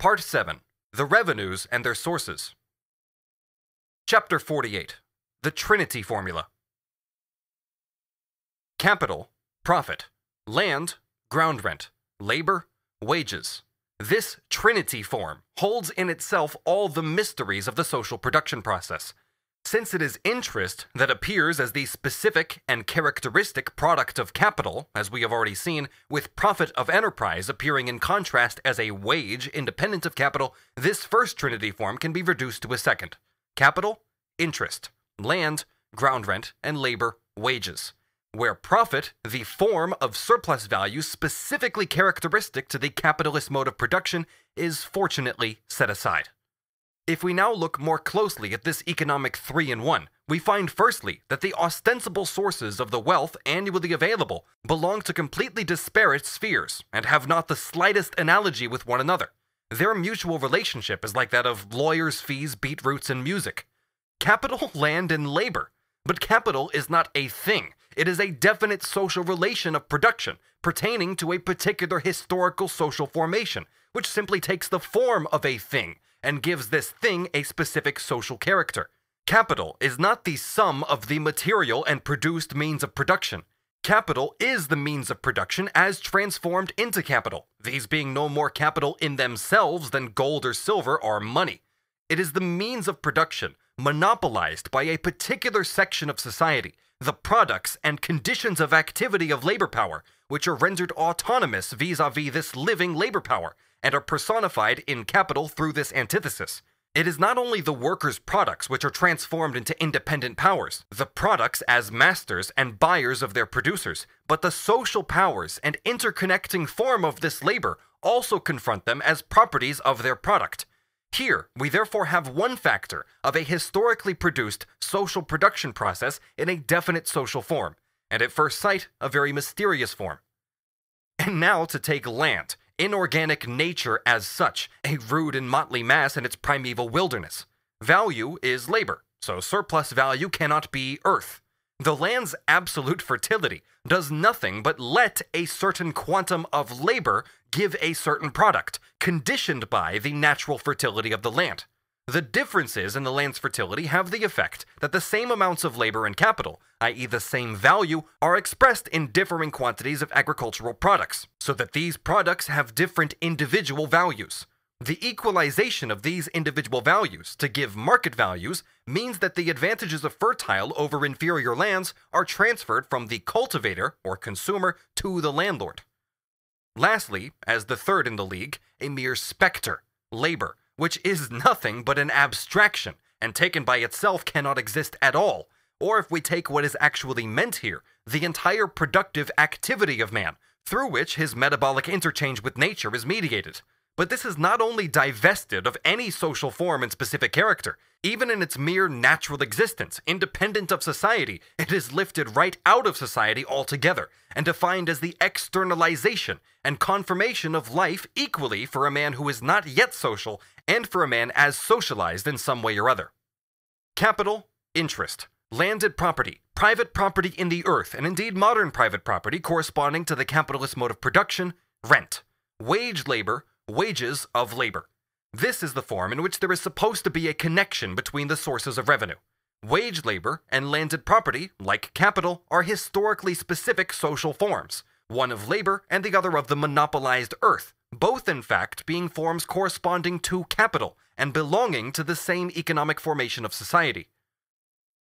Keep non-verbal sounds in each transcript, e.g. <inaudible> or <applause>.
Part 7 The Revenues and Their Sources. Chapter 48 The Trinity Formula Capital, profit, land, ground rent, labor, wages. This trinity form holds in itself all the mysteries of the social production process, since it is interest that appears as the specific and characteristic product of capital, as we have already seen, with profit of enterprise appearing in contrast as a wage independent of capital, this first trinity form can be reduced to a second. Capital, interest, land, ground rent, and labor, wages. Where profit, the form of surplus value specifically characteristic to the capitalist mode of production, is fortunately set aside. If we now look more closely at this economic 3 in 1, we find firstly that the ostensible sources of the wealth annually available belong to completely disparate spheres and have not the slightest analogy with one another. Their mutual relationship is like that of lawyers' fees, beetroots, and music. Capital, <laughs> land, and labor. But capital is not a thing, it is a definite social relation of production pertaining to a particular historical social formation, which simply takes the form of a thing and gives this thing a specific social character. Capital is not the sum of the material and produced means of production. Capital is the means of production as transformed into capital, these being no more capital in themselves than gold or silver or money. It is the means of production monopolized by a particular section of society, the products and conditions of activity of labor power, which are rendered autonomous vis a vis this living labor power, and are personified in capital through this antithesis. It is not only the workers' products which are transformed into independent powers, the products as masters and buyers of their producers, but the social powers and interconnecting form of this labor also confront them as properties of their product. Here, we therefore have one factor of a historically produced social production process in a definite social form, and at first sight, a very mysterious form. And now to take land, inorganic nature as such, a rude and motley mass in its primeval wilderness. Value is labor, so surplus value cannot be earth. The land's absolute fertility does nothing but let a certain quantum of labor give a certain product, conditioned by the natural fertility of the land. The differences in the land's fertility have the effect that the same amounts of labor and capital, i.e., the same value, are expressed in differing quantities of agricultural products, so that these products have different individual values. The equalization of these individual values to give market values means that the advantages of fertile over inferior lands are transferred from the cultivator or consumer to the landlord. Lastly, as the third in the league, a mere specter, labor, which is nothing but an abstraction, and taken by itself cannot exist at all, or if we take what is actually meant here, the entire productive activity of man, through which his metabolic interchange with nature is mediated. But this is not only divested of any social form and specific character, even in its mere natural existence, independent of society, it is lifted right out of society altogether and defined as the externalization and confirmation of life equally for a man who is not yet social and for a man as socialized in some way or other. Capital, interest, landed property, private property in the earth, and indeed modern private property corresponding to the capitalist mode of production, rent, wage labor, wages of labor. This is the form in which there is supposed to be a connection between the sources of revenue. Wage labor and landed property, like capital, are historically specific social forms, one of labor and the other of the monopolized earth, both in fact being forms corresponding to capital and belonging to the same economic formation of society.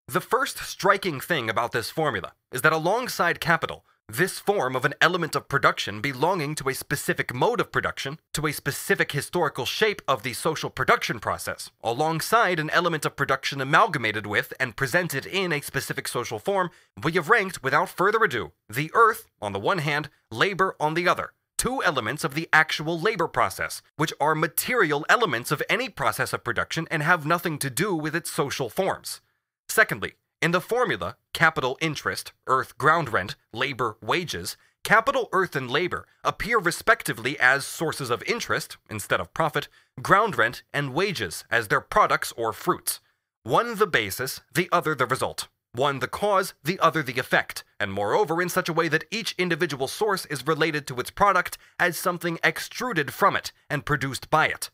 The first striking thing about this formula is that alongside capital, this form of an element of production belonging to a specific mode of production, to a specific historical shape of the social production process, alongside an element of production amalgamated with and presented in a specific social form, we have ranked, without further ado, the earth on the one hand, labor on the other, two elements of the actual labor process, which are material elements of any process of production and have nothing to do with its social forms. Secondly, in the formula, capital interest, earth ground rent, labor wages, capital earth and labor appear respectively as sources of interest, instead of profit, ground rent, and wages as their products or fruits. One the basis, the other the result. One the cause, the other the effect, and moreover in such a way that each individual source is related to its product as something extruded from it and produced by it.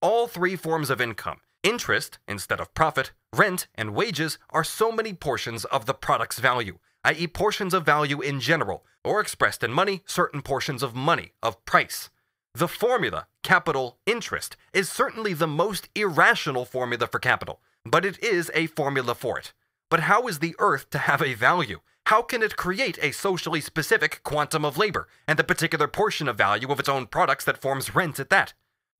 All three forms of income, Interest, instead of profit, rent, and wages are so many portions of the product's value, i.e., portions of value in general, or expressed in money, certain portions of money, of price. The formula, capital interest, is certainly the most irrational formula for capital, but it is a formula for it. But how is the Earth to have a value? How can it create a socially specific quantum of labor, and the particular portion of value of its own products that forms rent at that?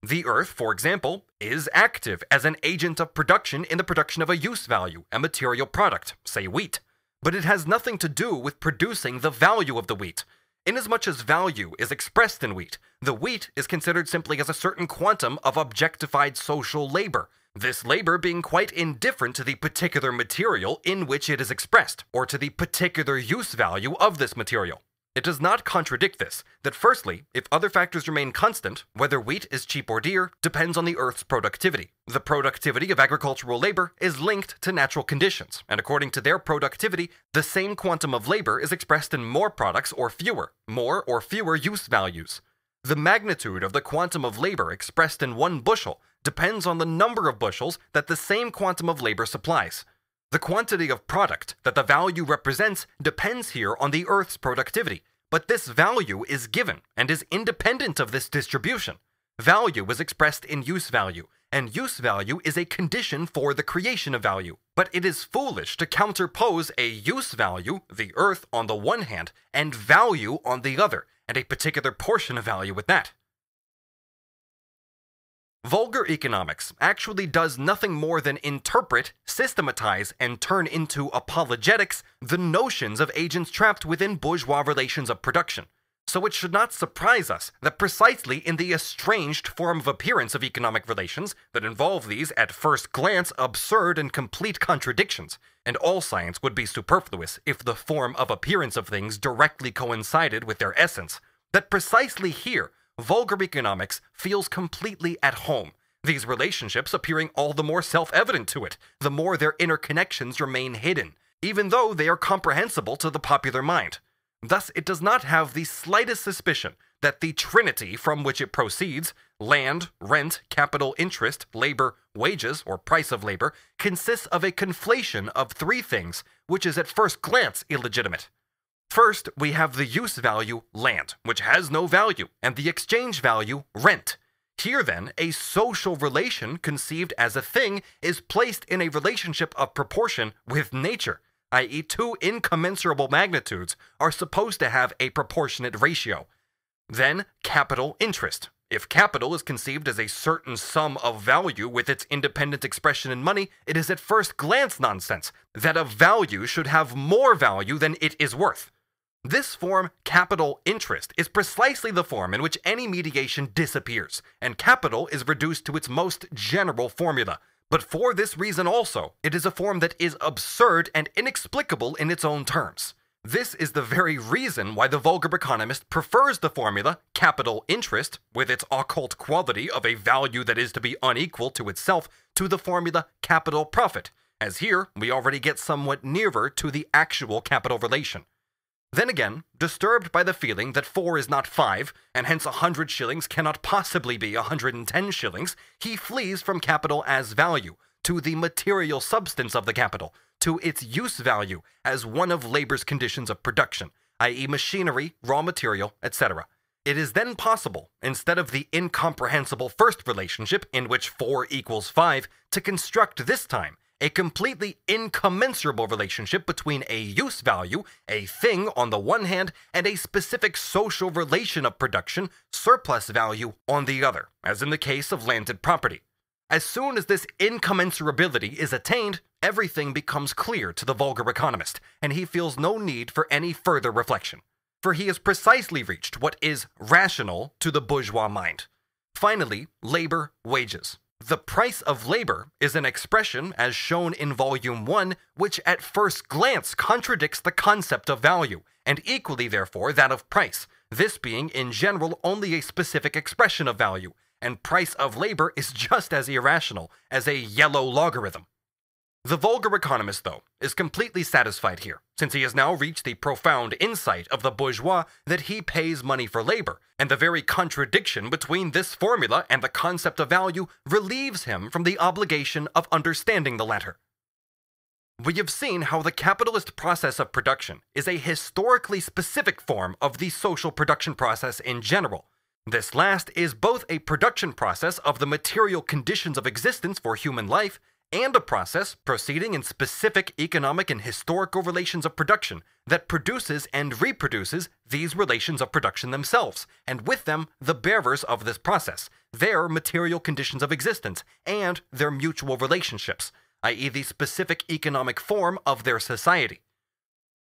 The Earth, for example, is active as an agent of production in the production of a use value, a material product, say wheat. But it has nothing to do with producing the value of the wheat. Inasmuch as value is expressed in wheat, the wheat is considered simply as a certain quantum of objectified social labor, this labor being quite indifferent to the particular material in which it is expressed, or to the particular use value of this material. It does not contradict this that firstly, if other factors remain constant, whether wheat is cheap or dear depends on the Earth's productivity. The productivity of agricultural labor is linked to natural conditions, and according to their productivity, the same quantum of labor is expressed in more products or fewer, more or fewer use values. The magnitude of the quantum of labor expressed in one bushel depends on the number of bushels that the same quantum of labor supplies. The quantity of product that the value represents depends here on the Earth's productivity, but this value is given and is independent of this distribution. Value is expressed in use value, and use value is a condition for the creation of value. But it is foolish to counterpose a use value, the Earth on the one hand, and value on the other, and a particular portion of value with that. Vulgar economics actually does nothing more than interpret, systematize, and turn into apologetics the notions of agents trapped within bourgeois relations of production. So it should not surprise us that precisely in the estranged form of appearance of economic relations that involve these, at first glance, absurd and complete contradictions, and all science would be superfluous if the form of appearance of things directly coincided with their essence, that precisely here vulgar economics feels completely at home, these relationships appearing all the more self evident to it, the more their interconnections remain hidden, even though they are comprehensible to the popular mind. Thus, it does not have the slightest suspicion that the trinity from which it proceeds land, rent, capital interest, labor, wages, or price of labor consists of a conflation of three things, which is at first glance illegitimate. First, we have the use value, land, which has no value, and the exchange value, rent. Here, then, a social relation conceived as a thing is placed in a relationship of proportion with nature, i.e., two incommensurable magnitudes are supposed to have a proportionate ratio. Then, capital interest. If capital is conceived as a certain sum of value with its independent expression in money, it is at first glance nonsense that a value should have more value than it is worth. This form, capital interest, is precisely the form in which any mediation disappears, and capital is reduced to its most general formula. But for this reason also, it is a form that is absurd and inexplicable in its own terms. This is the very reason why the vulgar economist prefers the formula capital interest, with its occult quality of a value that is to be unequal to itself, to the formula capital profit, as here we already get somewhat nearer to the actual capital relation. Then again, disturbed by the feeling that four is not five, and hence a hundred shillings cannot possibly be a hundred and ten shillings, he flees from capital as value, to the material substance of the capital, to its use value as one of labor's conditions of production, i.e., machinery, raw material, etc. It is then possible, instead of the incomprehensible first relationship in which 4 equals 5, to construct this time a completely incommensurable relationship between a use value, a thing on the one hand, and a specific social relation of production, surplus value, on the other, as in the case of landed property. As soon as this incommensurability is attained, everything becomes clear to the vulgar economist, and he feels no need for any further reflection, for he has precisely reached what is rational to the bourgeois mind. Finally, labor wages. The price of labor is an expression, as shown in Volume 1, which at first glance contradicts the concept of value, and equally, therefore, that of price, this being, in general, only a specific expression of value, and price of labor is just as irrational as a yellow logarithm. The vulgar economist, though, is completely satisfied here, since he has now reached the profound insight of the bourgeois that he pays money for labor, and the very contradiction between this formula and the concept of value relieves him from the obligation of understanding the latter. We have seen how the capitalist process of production is a historically specific form of the social production process in general. This last is both a production process of the material conditions of existence for human life and a process proceeding in specific economic and historical relations of production that produces and reproduces these relations of production themselves, and with them the bearers of this process, their material conditions of existence, and their mutual relationships, i.e., the specific economic form of their society.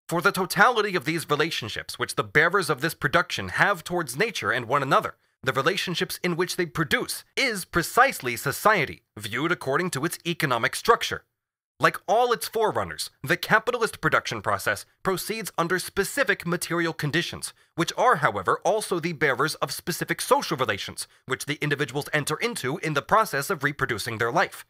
For the totality of these relationships which the bearers of this production have towards nature and one another, the relationships in which they produce, is precisely society, viewed according to its economic structure. Like all its forerunners, the capitalist production process proceeds under specific material conditions, which are, however, also the bearers of specific social relations, which the individuals enter into in the process of reproducing their life.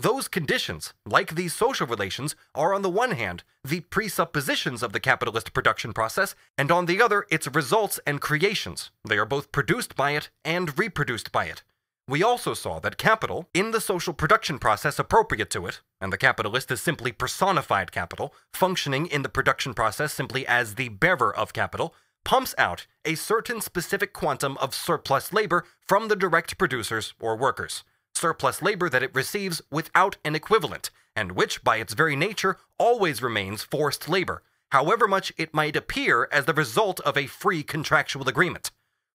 Those conditions, like these social relations, are on the one hand the presuppositions of the capitalist production process, and on the other its results and creations. They are both produced by it and reproduced by it. We also saw that capital, in the social production process appropriate to it, and the capitalist is simply personified capital, functioning in the production process simply as the bearer of capital, pumps out a certain specific quantum of surplus labor from the direct producers or workers surplus labor that it receives without an equivalent, and which, by its very nature, always remains forced labor, however much it might appear as the result of a free contractual agreement.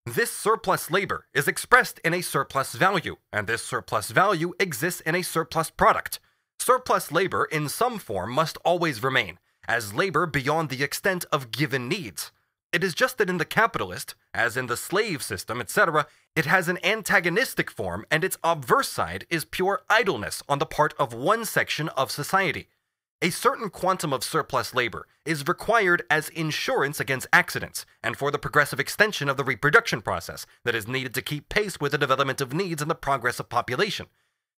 This surplus labor is expressed in a surplus value, and this surplus value exists in a surplus product. Surplus labor in some form must always remain, as labor beyond the extent of given needs. It is just that in the capitalist, as in the slave system, etc., it has an antagonistic form and its obverse side is pure idleness on the part of one section of society. A certain quantum of surplus labor is required as insurance against accidents and for the progressive extension of the reproduction process that is needed to keep pace with the development of needs and the progress of population.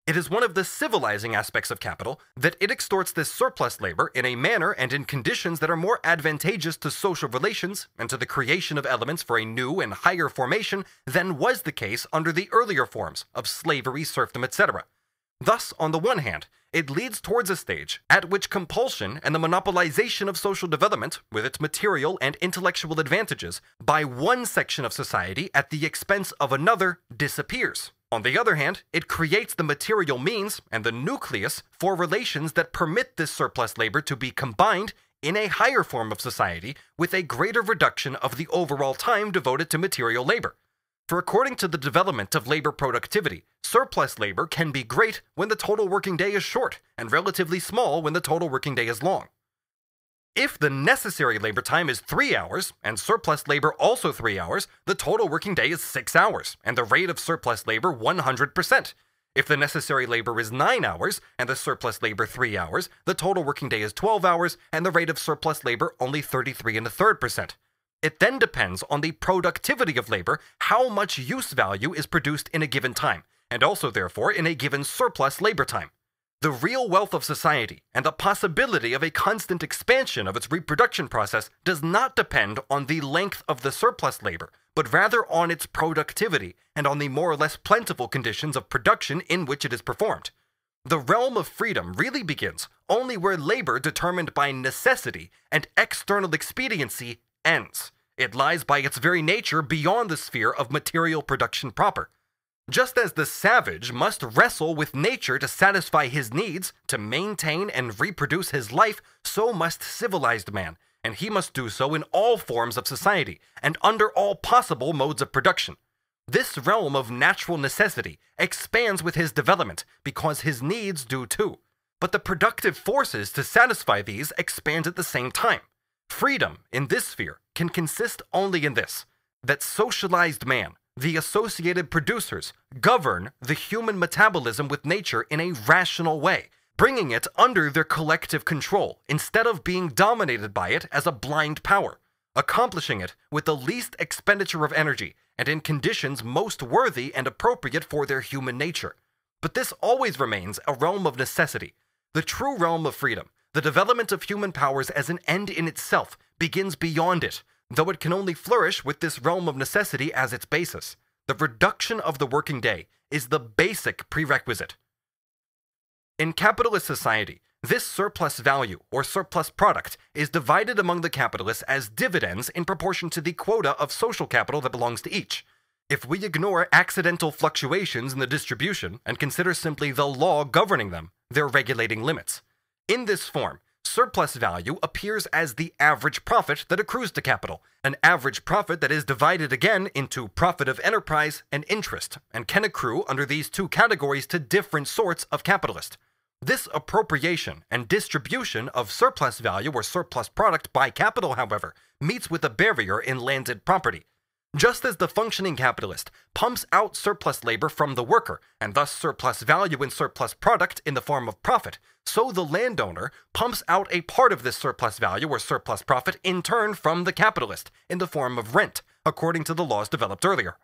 It is one of the civilizing aspects of capital that it extorts this surplus labor in a manner and in conditions that are more advantageous to social relations and to the creation of elements for a new and higher formation than was the case under the earlier forms of slavery, serfdom, etc. Thus, on the one hand, it leads towards a stage at which compulsion and the monopolization of social development, with its material and intellectual advantages, by one section of society at the expense of another disappears. On the other hand, it creates the material means and the nucleus for relations that permit this surplus labor to be combined in a higher form of society with a greater reduction of the overall time devoted to material labor. For according to the development of labor productivity, surplus labor can be great when the total working day is short and relatively small when the total working day is long. If the necessary labor time is three hours, and surplus labor also three hours, the total working day is six hours, and the rate of surplus labor 100%. If the necessary labor is nine hours, and the surplus labor three hours, the total working day is 12 hours, and the rate of surplus labor only 33 and a third percent. It then depends on the productivity of labor, how much use value is produced in a given time, and also, therefore, in a given surplus labor time. The real wealth of society and the possibility of a constant expansion of its reproduction process does not depend on the length of the surplus labor, but rather on its productivity and on the more or less plentiful conditions of production in which it is performed. The realm of freedom really begins only where labor determined by necessity and external expediency ends. It lies by its very nature beyond the sphere of material production proper. Just as the savage must wrestle with nature to satisfy his needs, to maintain and reproduce his life, so must civilized man, and he must do so in all forms of society, and under all possible modes of production. This realm of natural necessity expands with his development, because his needs do too. But the productive forces to satisfy these expand at the same time. Freedom, in this sphere, can consist only in this that socialized man, the associated producers govern the human metabolism with nature in a rational way, bringing it under their collective control instead of being dominated by it as a blind power, accomplishing it with the least expenditure of energy and in conditions most worthy and appropriate for their human nature. But this always remains a realm of necessity. The true realm of freedom, the development of human powers as an end in itself, begins beyond it, though it can only flourish with this realm of necessity as its basis. The reduction of the working day is the basic prerequisite. In capitalist society, this surplus value, or surplus product, is divided among the capitalists as dividends in proportion to the quota of social capital that belongs to each. If we ignore accidental fluctuations in the distribution and consider simply the law governing them, their regulating limits. In this form, Surplus value appears as the average profit that accrues to capital, an average profit that is divided again into profit of enterprise and interest, and can accrue under these two categories to different sorts of capitalist. This appropriation and distribution of surplus value or surplus product by capital, however, meets with a barrier in landed property, just as the functioning capitalist pumps out surplus labor from the worker, and thus surplus value and surplus product in the form of profit, so the landowner pumps out a part of this surplus value or surplus profit in turn from the capitalist in the form of rent, according to the laws developed earlier.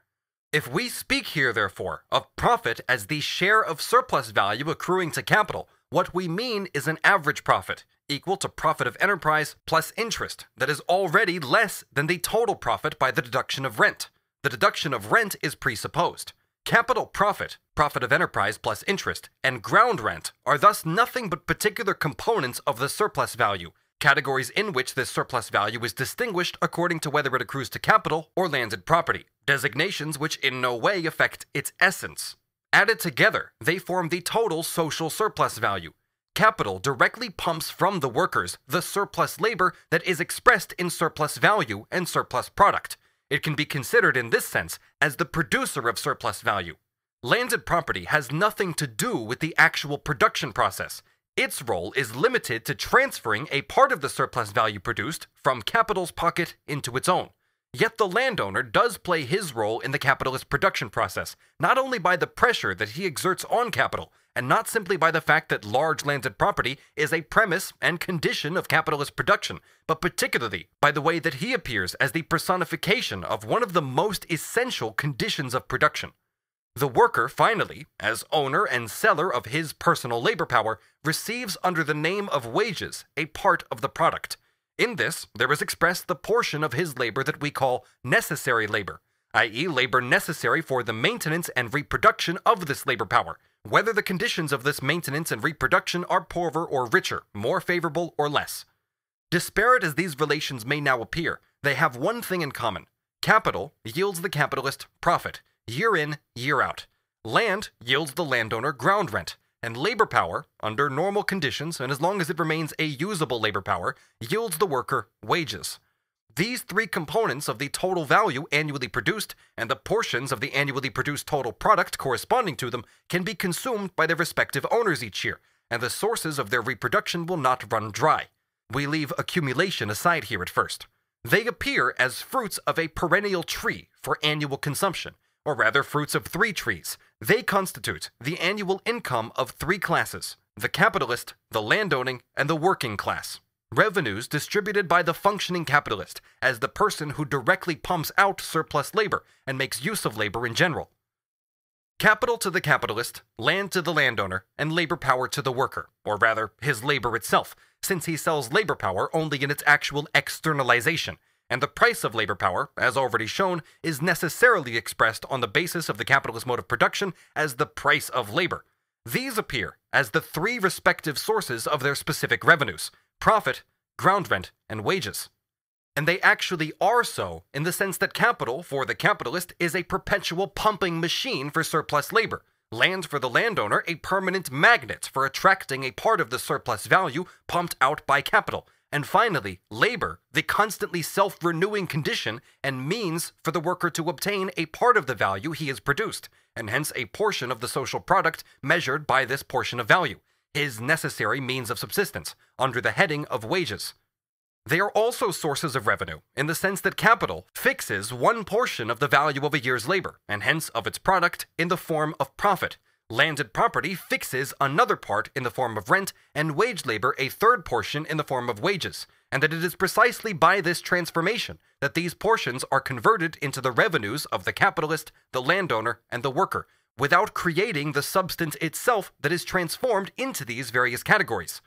If we speak here, therefore, of profit as the share of surplus value accruing to capital, what we mean is an average profit, equal to profit of enterprise plus interest that is already less than the total profit by the deduction of rent. The deduction of rent is presupposed. Capital profit, profit of enterprise plus interest, and ground rent are thus nothing but particular components of the surplus value, categories in which this surplus value is distinguished according to whether it accrues to capital or landed property, designations which in no way affect its essence. Added together, they form the total social surplus value, Capital directly pumps from the workers the surplus labor that is expressed in surplus value and surplus product. It can be considered in this sense as the producer of surplus value. Landed property has nothing to do with the actual production process. Its role is limited to transferring a part of the surplus value produced from capital's pocket into its own. Yet the landowner does play his role in the capitalist production process, not only by the pressure that he exerts on capital, and not simply by the fact that large landed property is a premise and condition of capitalist production, but particularly by the way that he appears as the personification of one of the most essential conditions of production. The worker, finally, as owner and seller of his personal labor power, receives under the name of wages a part of the product. In this, there is expressed the portion of his labor that we call necessary labor, i.e., labor necessary for the maintenance and reproduction of this labor power, whether the conditions of this maintenance and reproduction are poorer or richer, more favorable or less. Disparate as these relations may now appear, they have one thing in common capital yields the capitalist profit, year in, year out. Land yields the landowner ground rent. And labor power, under normal conditions and as long as it remains a usable labor power, yields the worker wages. These three components of the total value annually produced and the portions of the annually produced total product corresponding to them can be consumed by their respective owners each year, and the sources of their reproduction will not run dry. We leave accumulation aside here at first. They appear as fruits of a perennial tree for annual consumption, or rather fruits of three trees. They constitute the annual income of three classes the capitalist, the landowning, and the working class. Revenues distributed by the functioning capitalist as the person who directly pumps out surplus labor and makes use of labor in general. Capital to the capitalist, land to the landowner, and labor power to the worker, or rather, his labor itself, since he sells labor power only in its actual externalization, and the price of labor power, as already shown, is necessarily expressed on the basis of the capitalist mode of production as the price of labor. These appear as the three respective sources of their specific revenues profit, ground rent, and wages. And they actually are so in the sense that capital, for the capitalist, is a perpetual pumping machine for surplus labor, land for the landowner, a permanent magnet for attracting a part of the surplus value pumped out by capital and finally, labor, the constantly self renewing condition and means for the worker to obtain a part of the value he has produced, and hence a portion of the social product measured by this portion of value, his necessary means of subsistence, under the heading of wages. They are also sources of revenue, in the sense that capital fixes one portion of the value of a year's labor, and hence of its product, in the form of profit, Landed property fixes another part in the form of rent, and wage labor a third portion in the form of wages, and that it is precisely by this transformation that these portions are converted into the revenues of the capitalist, the landowner, and the worker, without creating the substance itself that is transformed into these various categories.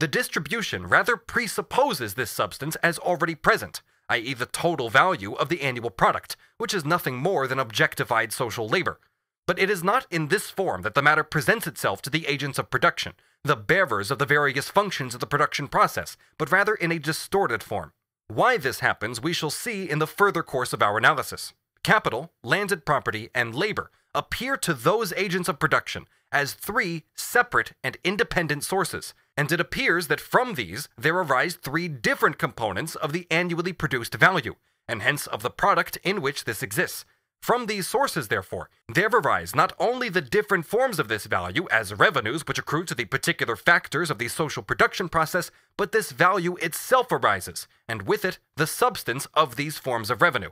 The distribution rather presupposes this substance as already present, i.e., the total value of the annual product, which is nothing more than objectified social labor, but it is not in this form that the matter presents itself to the agents of production, the bearers of the various functions of the production process, but rather in a distorted form. Why this happens we shall see in the further course of our analysis. Capital, landed property, and labor appear to those agents of production as three separate and independent sources, and it appears that from these there arise three different components of the annually produced value, and hence of the product in which this exists, from these sources, therefore, there arise not only the different forms of this value as revenues which accrue to the particular factors of the social production process, but this value itself arises, and with it the substance of these forms of revenue.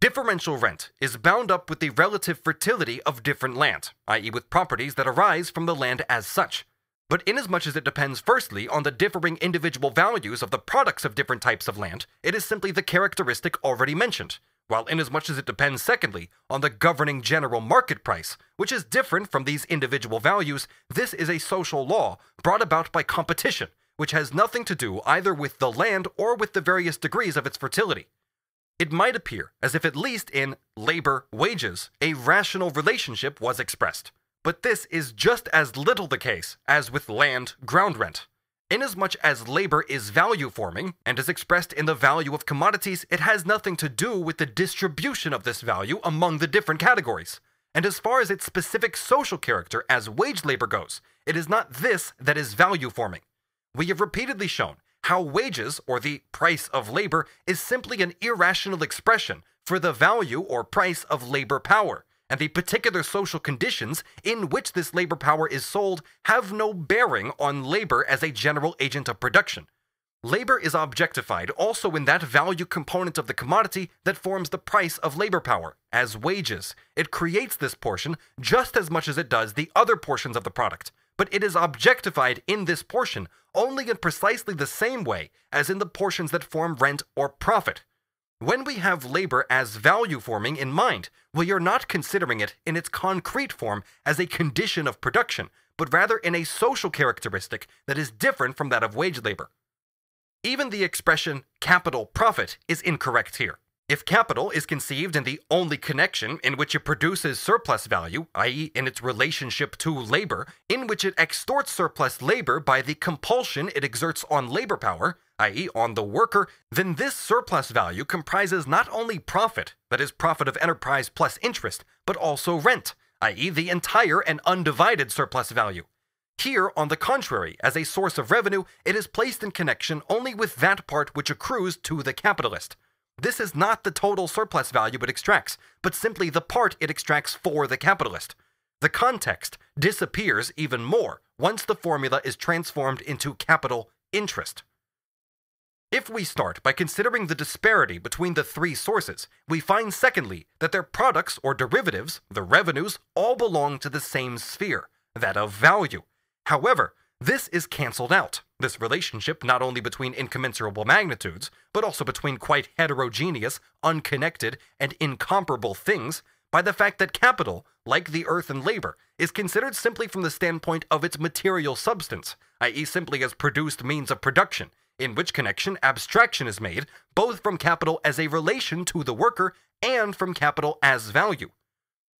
Differential rent is bound up with the relative fertility of different land, i.e., with properties that arise from the land as such. But inasmuch as it depends firstly on the differing individual values of the products of different types of land, it is simply the characteristic already mentioned while inasmuch as it depends, secondly, on the governing general market price, which is different from these individual values, this is a social law brought about by competition, which has nothing to do either with the land or with the various degrees of its fertility. It might appear as if, at least in labor wages, a rational relationship was expressed. But this is just as little the case as with land ground rent. Inasmuch as labor is value forming and is expressed in the value of commodities, it has nothing to do with the distribution of this value among the different categories. And as far as its specific social character as wage labor goes, it is not this that is value forming. We have repeatedly shown how wages, or the price of labor, is simply an irrational expression for the value or price of labor power, and the particular social conditions in which this labor power is sold have no bearing on labor as a general agent of production. Labor is objectified also in that value component of the commodity that forms the price of labor power, as wages. It creates this portion just as much as it does the other portions of the product, but it is objectified in this portion only in precisely the same way as in the portions that form rent or profit. When we have labor as value forming in mind, we are not considering it in its concrete form as a condition of production, but rather in a social characteristic that is different from that of wage labor. Even the expression capital profit is incorrect here. If capital is conceived in the only connection in which it produces surplus value, i.e., in its relationship to labor, in which it extorts surplus labor by the compulsion it exerts on labor power, i.e., on the worker, then this surplus value comprises not only profit, that is, profit of enterprise plus interest, but also rent, i.e., the entire and undivided surplus value. Here, on the contrary, as a source of revenue, it is placed in connection only with that part which accrues to the capitalist. This is not the total surplus value it extracts, but simply the part it extracts for the capitalist. The context disappears even more once the formula is transformed into capital interest. If we start by considering the disparity between the three sources, we find secondly that their products or derivatives, the revenues, all belong to the same sphere, that of value. However, this is cancelled out. This relationship not only between incommensurable magnitudes, but also between quite heterogeneous, unconnected, and incomparable things by the fact that capital, like the earth and labor, is considered simply from the standpoint of its material substance, i.e., simply as produced means of production, in which connection abstraction is made both from capital as a relation to the worker and from capital as value.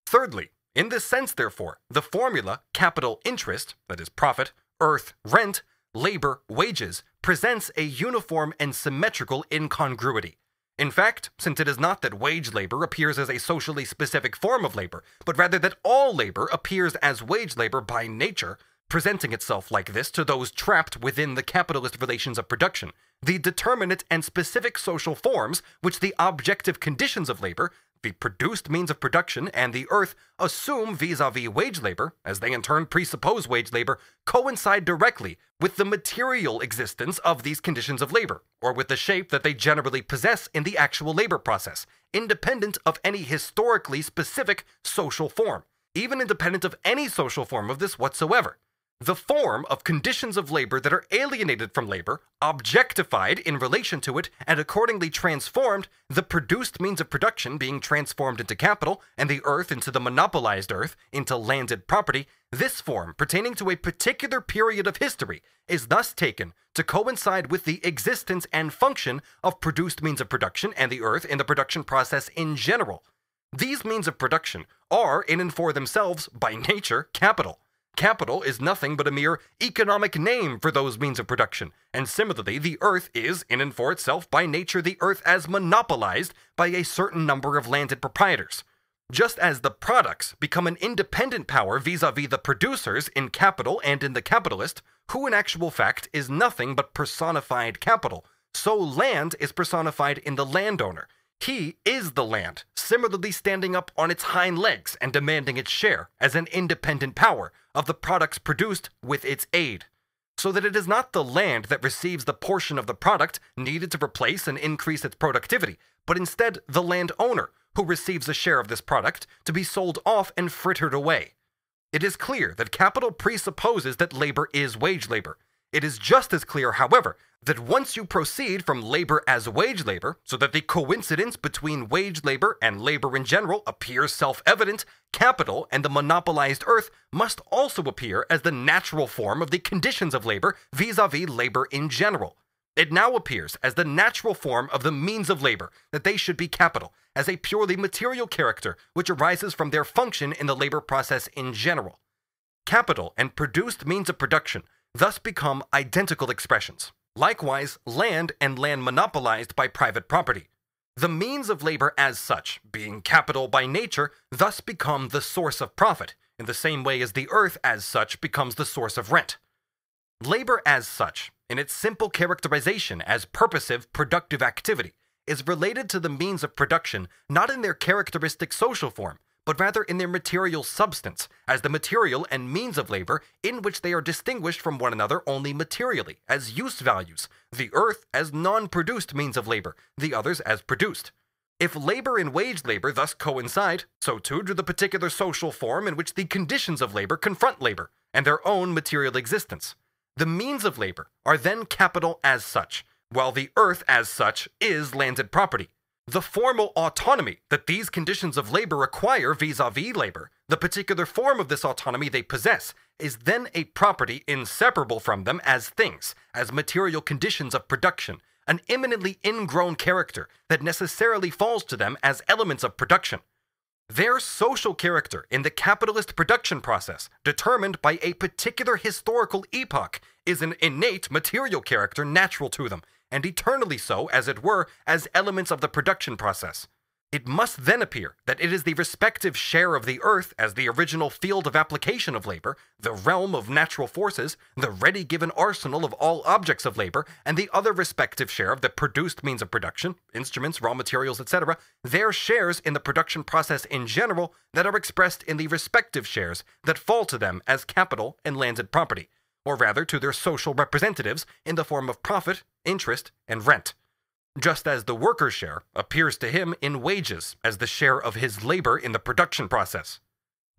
Thirdly, in this sense, therefore, the formula capital interest, that is, profit, earth, rent, labor, wages presents a uniform and symmetrical incongruity. In fact, since it is not that wage labor appears as a socially specific form of labor, but rather that all labor appears as wage labor by nature, presenting itself like this to those trapped within the capitalist relations of production, the determinate and specific social forms which the objective conditions of labor, the produced means of production, and the earth assume vis a vis wage labor, as they in turn presuppose wage labor, coincide directly with the material existence of these conditions of labor, or with the shape that they generally possess in the actual labor process, independent of any historically specific social form, even independent of any social form of this whatsoever the form of conditions of labor that are alienated from labor, objectified in relation to it, and accordingly transformed, the produced means of production being transformed into capital, and the earth into the monopolized earth, into landed property, this form, pertaining to a particular period of history, is thus taken to coincide with the existence and function of produced means of production and the earth in the production process in general. These means of production are, in and for themselves, by nature, capital. Capital is nothing but a mere economic name for those means of production, and similarly, the earth is, in and for itself, by nature, the earth as monopolized by a certain number of landed proprietors. Just as the products become an independent power vis a vis the producers in capital and in the capitalist, who in actual fact is nothing but personified capital, so land is personified in the landowner, he is the land, similarly standing up on its hind legs and demanding its share, as an independent power, of the products produced with its aid. So that it is not the land that receives the portion of the product needed to replace and increase its productivity, but instead the land owner, who receives a share of this product to be sold off and frittered away. It is clear that capital presupposes that labor is wage labor, it is just as clear, however, that once you proceed from labor as wage labor, so that the coincidence between wage labor and labor in general appears self evident, capital and the monopolized earth must also appear as the natural form of the conditions of labor vis a vis labor in general. It now appears as the natural form of the means of labor that they should be capital, as a purely material character which arises from their function in the labor process in general. Capital and produced means of production thus become identical expressions. Likewise, land and land monopolized by private property. The means of labor as such, being capital by nature, thus become the source of profit, in the same way as the earth as such becomes the source of rent. Labor as such, in its simple characterization as purposive, productive activity, is related to the means of production not in their characteristic social form, but rather in their material substance, as the material and means of labor in which they are distinguished from one another only materially, as use values, the earth as non produced means of labor, the others as produced. If labor and wage labor thus coincide, so too do the particular social form in which the conditions of labor confront labor and their own material existence. The means of labor are then capital as such, while the earth as such is landed property the formal autonomy that these conditions of labor require vis a vis labor, the particular form of this autonomy they possess, is then a property inseparable from them as things, as material conditions of production, an eminently ingrown character that necessarily falls to them as elements of production. Their social character in the capitalist production process, determined by a particular historical epoch, is an innate material character natural to them and eternally so, as it were, as elements of the production process. It must then appear that it is the respective share of the earth as the original field of application of labor, the realm of natural forces, the ready given arsenal of all objects of labor, and the other respective share of the produced means of production, instruments, raw materials, etc., their shares in the production process in general that are expressed in the respective shares that fall to them as capital and landed property or rather to their social representatives in the form of profit, interest, and rent, just as the worker's share appears to him in wages as the share of his labor in the production process.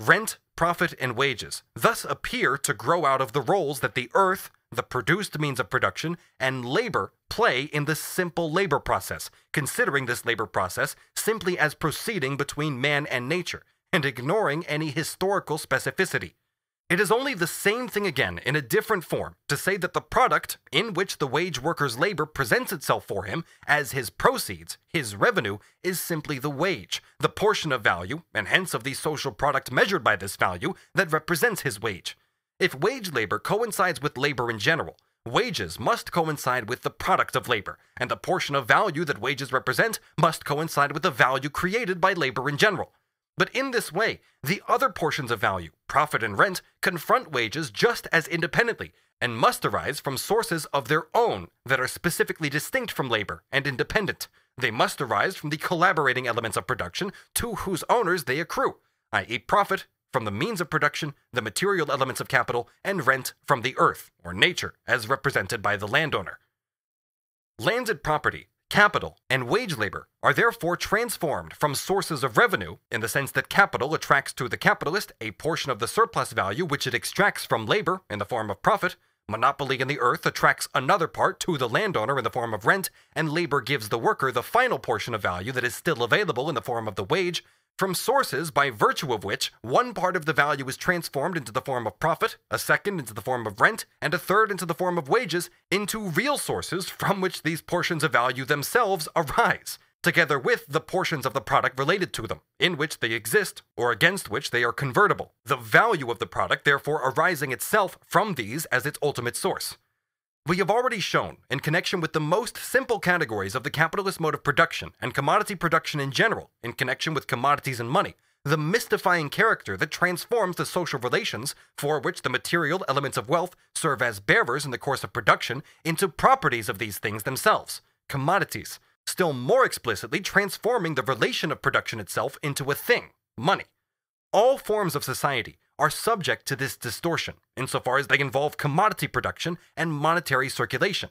Rent, profit, and wages thus appear to grow out of the roles that the earth, the produced means of production, and labor play in the simple labor process, considering this labor process simply as proceeding between man and nature, and ignoring any historical specificity. It is only the same thing again in a different form to say that the product in which the wage worker's labor presents itself for him as his proceeds, his revenue, is simply the wage, the portion of value, and hence of the social product measured by this value, that represents his wage. If wage labor coincides with labor in general, wages must coincide with the product of labor, and the portion of value that wages represent must coincide with the value created by labor in general. But in this way, the other portions of value, profit and rent, confront wages just as independently and must arise from sources of their own that are specifically distinct from labor and independent. They must arise from the collaborating elements of production to whose owners they accrue, i.e., profit from the means of production, the material elements of capital, and rent from the earth, or nature, as represented by the landowner. Landed property Capital and wage labor are therefore transformed from sources of revenue, in the sense that capital attracts to the capitalist a portion of the surplus value which it extracts from labor in the form of profit, monopoly in the earth attracts another part to the landowner in the form of rent, and labor gives the worker the final portion of value that is still available in the form of the wage, from sources by virtue of which one part of the value is transformed into the form of profit, a second into the form of rent, and a third into the form of wages, into real sources from which these portions of value themselves arise, together with the portions of the product related to them, in which they exist or against which they are convertible, the value of the product therefore arising itself from these as its ultimate source. We have already shown, in connection with the most simple categories of the capitalist mode of production and commodity production in general, in connection with commodities and money, the mystifying character that transforms the social relations for which the material elements of wealth serve as bearers in the course of production into properties of these things themselves, commodities, still more explicitly transforming the relation of production itself into a thing, money. All forms of society, are subject to this distortion, insofar as they involve commodity production and monetary circulation.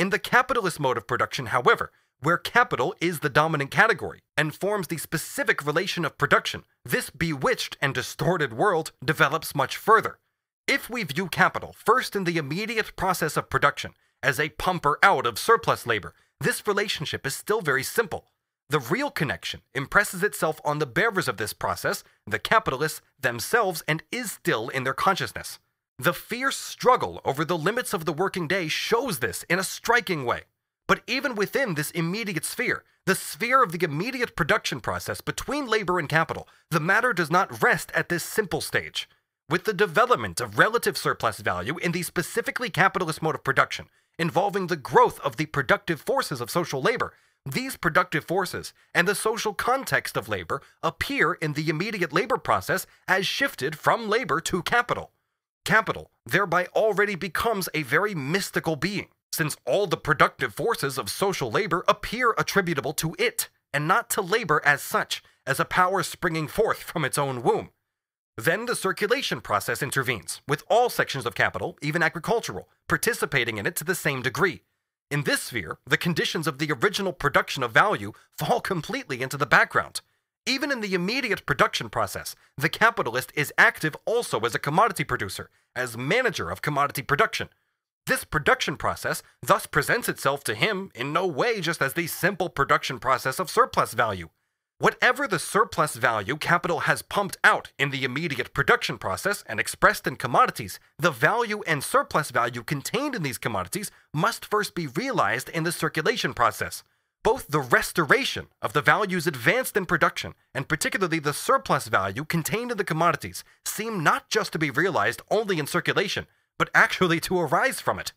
In the capitalist mode of production, however, where capital is the dominant category and forms the specific relation of production, this bewitched and distorted world develops much further. If we view capital first in the immediate process of production as a pumper out of surplus labor, this relationship is still very simple. The real connection impresses itself on the bearers of this process, the capitalists themselves, and is still in their consciousness. The fierce struggle over the limits of the working day shows this in a striking way. But even within this immediate sphere, the sphere of the immediate production process between labor and capital, the matter does not rest at this simple stage. With the development of relative surplus value in the specifically capitalist mode of production, involving the growth of the productive forces of social labor, these productive forces and the social context of labor appear in the immediate labor process as shifted from labor to capital. Capital thereby already becomes a very mystical being, since all the productive forces of social labor appear attributable to it, and not to labor as such, as a power springing forth from its own womb. Then the circulation process intervenes, with all sections of capital, even agricultural, participating in it to the same degree. In this sphere, the conditions of the original production of value fall completely into the background. Even in the immediate production process, the capitalist is active also as a commodity producer, as manager of commodity production. This production process thus presents itself to him in no way just as the simple production process of surplus value. Whatever the surplus value capital has pumped out in the immediate production process and expressed in commodities, the value and surplus value contained in these commodities must first be realized in the circulation process. Both the restoration of the values advanced in production, and particularly the surplus value contained in the commodities, seem not just to be realized only in circulation, but actually to arise from it.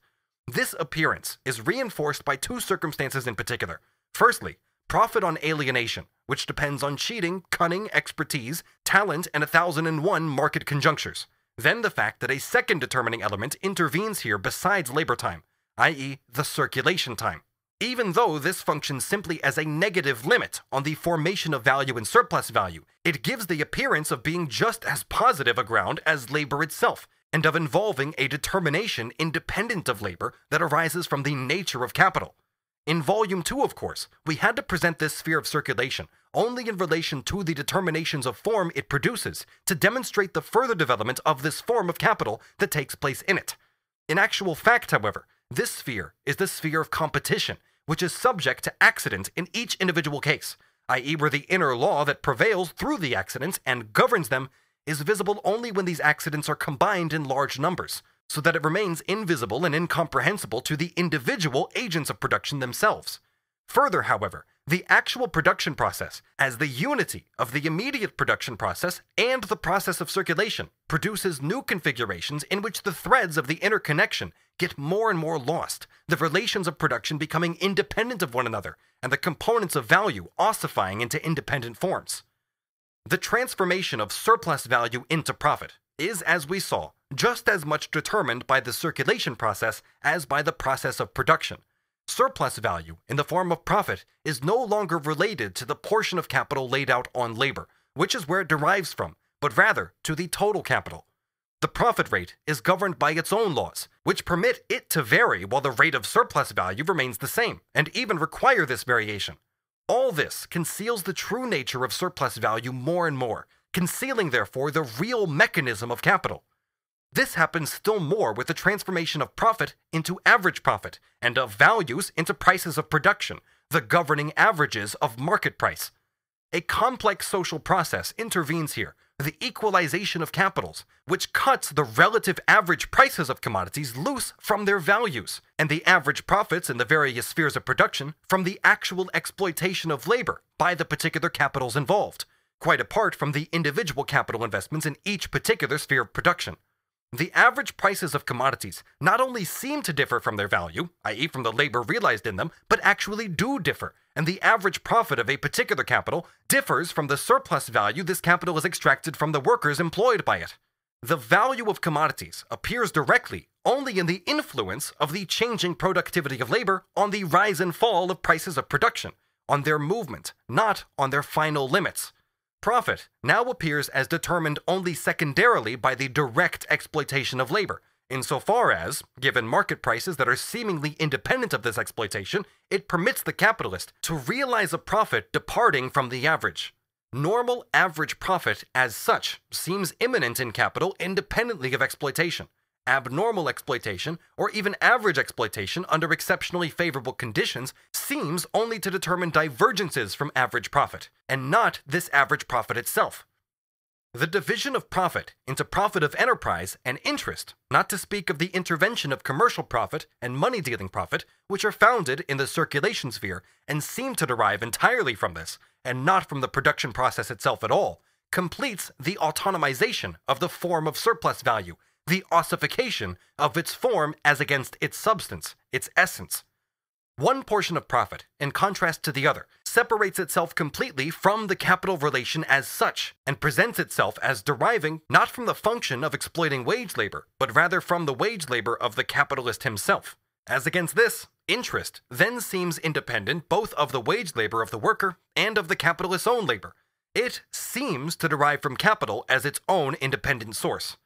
This appearance is reinforced by two circumstances in particular. Firstly, profit on alienation, which depends on cheating, cunning, expertise, talent, and a thousand and one market conjunctures. Then the fact that a second determining element intervenes here besides labor time, i.e., the circulation time. Even though this functions simply as a negative limit on the formation of value and surplus value, it gives the appearance of being just as positive a ground as labor itself, and of involving a determination independent of labor that arises from the nature of capital. In Volume 2, of course, we had to present this sphere of circulation only in relation to the determinations of form it produces to demonstrate the further development of this form of capital that takes place in it. In actual fact, however, this sphere is the sphere of competition, which is subject to accident in each individual case, i.e., where the inner law that prevails through the accidents and governs them is visible only when these accidents are combined in large numbers so that it remains invisible and incomprehensible to the individual agents of production themselves. Further, however, the actual production process, as the unity of the immediate production process and the process of circulation, produces new configurations in which the threads of the interconnection get more and more lost, the relations of production becoming independent of one another, and the components of value ossifying into independent forms. The transformation of surplus value into profit is, as we saw, just as much determined by the circulation process as by the process of production. Surplus value, in the form of profit, is no longer related to the portion of capital laid out on labor, which is where it derives from, but rather to the total capital. The profit rate is governed by its own laws, which permit it to vary while the rate of surplus value remains the same, and even require this variation. All this conceals the true nature of surplus value more and more, concealing, therefore, the real mechanism of capital. This happens still more with the transformation of profit into average profit and of values into prices of production, the governing averages of market price. A complex social process intervenes here, the equalization of capitals, which cuts the relative average prices of commodities loose from their values, and the average profits in the various spheres of production from the actual exploitation of labor by the particular capitals involved, quite apart from the individual capital investments in each particular sphere of production. The average prices of commodities not only seem to differ from their value, i.e., from the labor realized in them, but actually do differ, and the average profit of a particular capital differs from the surplus value this capital has extracted from the workers employed by it. The value of commodities appears directly only in the influence of the changing productivity of labor on the rise and fall of prices of production, on their movement, not on their final limits. Profit now appears as determined only secondarily by the direct exploitation of labor, insofar as, given market prices that are seemingly independent of this exploitation, it permits the capitalist to realize a profit departing from the average. Normal average profit, as such, seems imminent in capital independently of exploitation abnormal exploitation, or even average exploitation under exceptionally favorable conditions seems only to determine divergences from average profit, and not this average profit itself. The division of profit into profit of enterprise and interest, not to speak of the intervention of commercial profit and money dealing profit, which are founded in the circulation sphere and seem to derive entirely from this, and not from the production process itself at all, completes the autonomization of the form of surplus value the ossification of its form as against its substance, its essence. One portion of profit, in contrast to the other, separates itself completely from the capital relation as such, and presents itself as deriving not from the function of exploiting wage labor, but rather from the wage labor of the capitalist himself. As against this, interest then seems independent both of the wage labor of the worker and of the capitalist's own labor. It seems to derive from capital as its own independent source.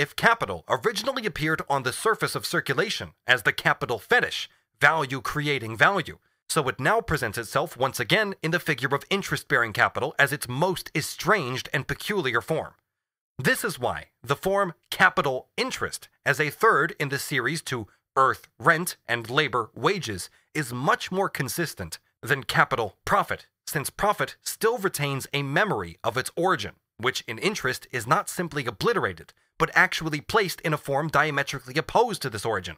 If capital originally appeared on the surface of circulation as the capital fetish, value creating value, so it now presents itself once again in the figure of interest bearing capital as its most estranged and peculiar form. This is why the form capital interest, as a third in the series to earth rent and labor wages, is much more consistent than capital profit, since profit still retains a memory of its origin, which in interest is not simply obliterated, but actually placed in a form diametrically opposed to this origin.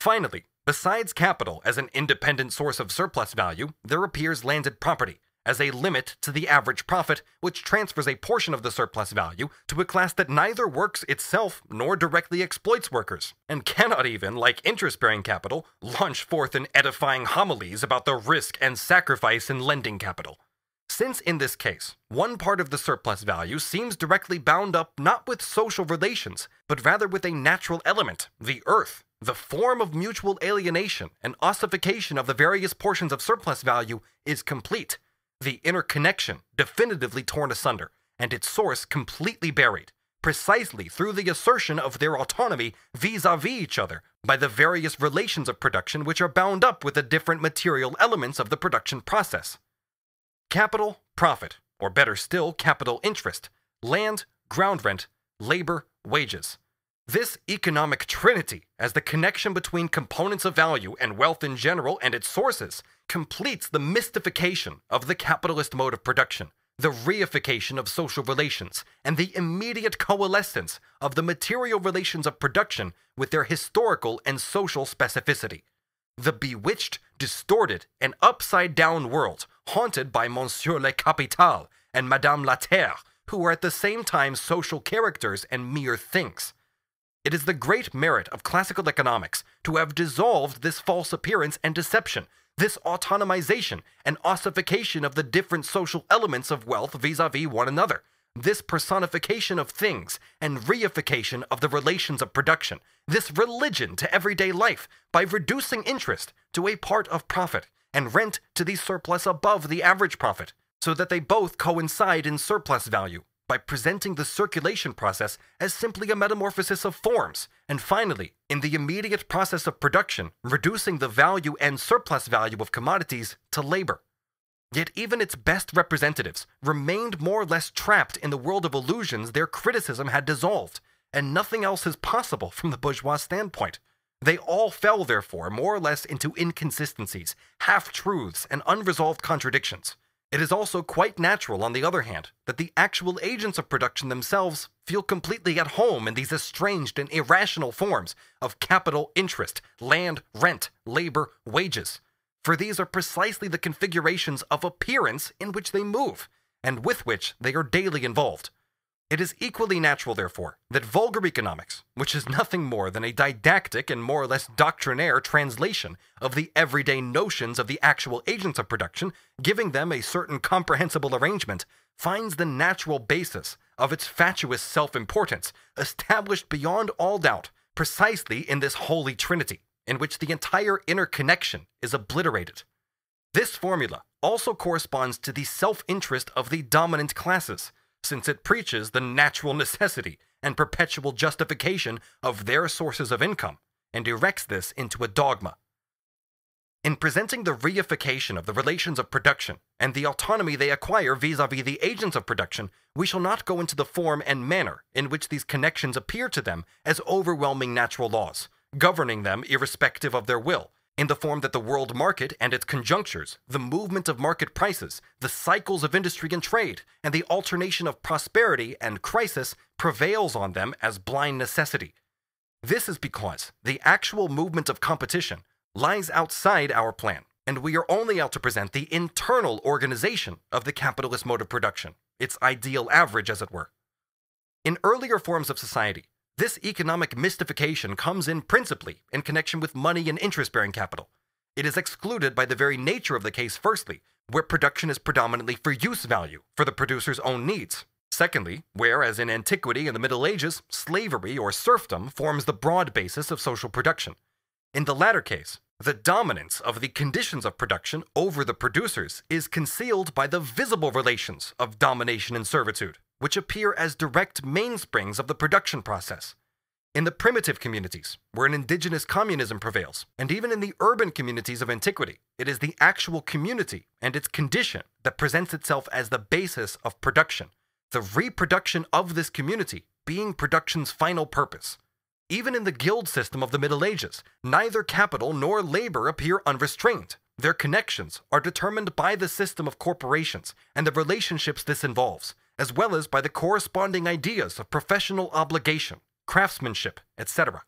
Finally, besides capital as an independent source of surplus value, there appears landed property as a limit to the average profit, which transfers a portion of the surplus value to a class that neither works itself nor directly exploits workers, and cannot even, like interest bearing capital, launch forth in edifying homilies about the risk and sacrifice in lending capital. Since in this case, one part of the surplus value seems directly bound up not with social relations, but rather with a natural element, the earth, the form of mutual alienation and ossification of the various portions of surplus value is complete, the interconnection definitively torn asunder, and its source completely buried, precisely through the assertion of their autonomy vis a vis each other by the various relations of production which are bound up with the different material elements of the production process. Capital profit, or better still, capital interest, land, ground rent, labor, wages. This economic trinity, as the connection between components of value and wealth in general and its sources, completes the mystification of the capitalist mode of production, the reification of social relations, and the immediate coalescence of the material relations of production with their historical and social specificity. The bewitched, distorted, and upside down world haunted by Monsieur le Capital and Madame La Terre, who are at the same time social characters and mere things. It is the great merit of classical economics to have dissolved this false appearance and deception, this autonomization and ossification of the different social elements of wealth vis a vis one another, this personification of things and reification of the relations of production, this religion to everyday life by reducing interest to a part of profit, and rent to the surplus above the average profit, so that they both coincide in surplus value by presenting the circulation process as simply a metamorphosis of forms, and finally, in the immediate process of production, reducing the value and surplus value of commodities to labor. Yet even its best representatives remained more or less trapped in the world of illusions their criticism had dissolved, and nothing else is possible from the bourgeois standpoint. They all fell, therefore, more or less into inconsistencies, half truths, and unresolved contradictions. It is also quite natural, on the other hand, that the actual agents of production themselves feel completely at home in these estranged and irrational forms of capital interest, land, rent, labor, wages. For these are precisely the configurations of appearance in which they move, and with which they are daily involved. It is equally natural, therefore, that vulgar economics, which is nothing more than a didactic and more or less doctrinaire translation of the everyday notions of the actual agents of production, giving them a certain comprehensible arrangement, finds the natural basis of its fatuous self importance, established beyond all doubt precisely in this holy trinity, in which the entire interconnection is obliterated. This formula also corresponds to the self interest of the dominant classes since it preaches the natural necessity and perpetual justification of their sources of income and erects this into a dogma. In presenting the reification of the relations of production and the autonomy they acquire vis a vis the agents of production, we shall not go into the form and manner in which these connections appear to them as overwhelming natural laws, governing them irrespective of their will, in the form that the world market and its conjunctures, the movement of market prices, the cycles of industry and trade, and the alternation of prosperity and crisis prevails on them as blind necessity. This is because the actual movement of competition lies outside our plan, and we are only out to present the internal organization of the capitalist mode of production, its ideal average, as it were. In earlier forms of society, this economic mystification comes in principally in connection with money and interest bearing capital. It is excluded by the very nature of the case, firstly, where production is predominantly for use value, for the producer's own needs. Secondly, where, as in antiquity and the Middle Ages, slavery or serfdom forms the broad basis of social production. In the latter case, the dominance of the conditions of production over the producers is concealed by the visible relations of domination and servitude which appear as direct mainsprings of the production process. In the primitive communities, where an indigenous communism prevails, and even in the urban communities of antiquity, it is the actual community and its condition that presents itself as the basis of production, the reproduction of this community being production's final purpose. Even in the guild system of the Middle Ages, neither capital nor labor appear unrestrained. Their connections are determined by the system of corporations and the relationships this involves, as well as by the corresponding ideas of professional obligation, craftsmanship, etc.